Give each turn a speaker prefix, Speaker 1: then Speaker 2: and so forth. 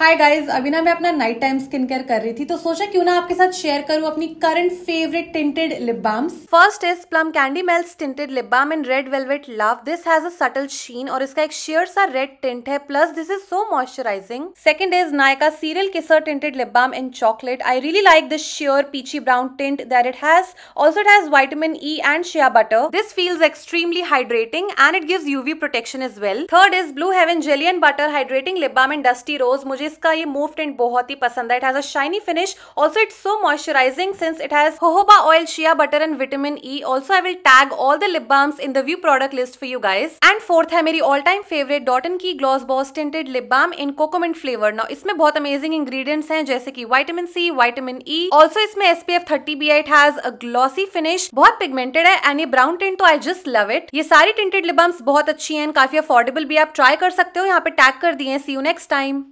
Speaker 1: hi guys अभी ना मैं अपना नाइट टाइम स्किन केयर कर रही थी तो सोचा क्यों ना आपके साथ शेयर करूं अपनी current favourite tinted lip balms first is plum candy melts tinted lip balm in red velvet love this has a subtle sheen और इसका एक शेयर सा रेड टिंट है plus this is so moisturising second is Nykaa serial kisser tinted lip balm in chocolate I really like this sheer peachy brown tint that it has also it has vitamin E and shea butter this feels extremely hydrating and it gives UV protection as well third is blue heaven जेलियन butter hydrating lip balm in dusty rose मुझे जिसका ये mauve tint बहुत ही पसंद है it has a shiny finish also it's so moisturising since it has jojoba oil shea butter and vitamin E also I will tag all the lip balms in the view product list for you guys and fourth है मेरी all time favourite dot and key gloss boss tinted lip balm in coco mint flavour ना इसमें बहुत amazing ingredients हैं जैसे कि vitamin C vitamin E also इसमें SPF thirty बी it has a glossy finish बहुत पिगमेंटेड है एंड ये ब्राउन टेंट तो आई जस्ट लव इट ये सारी टेंटेड लिप बाम्स बहुत अच्छी हैं काफी अफोर्डेबल भी आप ट्राई कर सकते हो यहाँ पे टैग कर दिए सी यू नेक्स्ट टाइम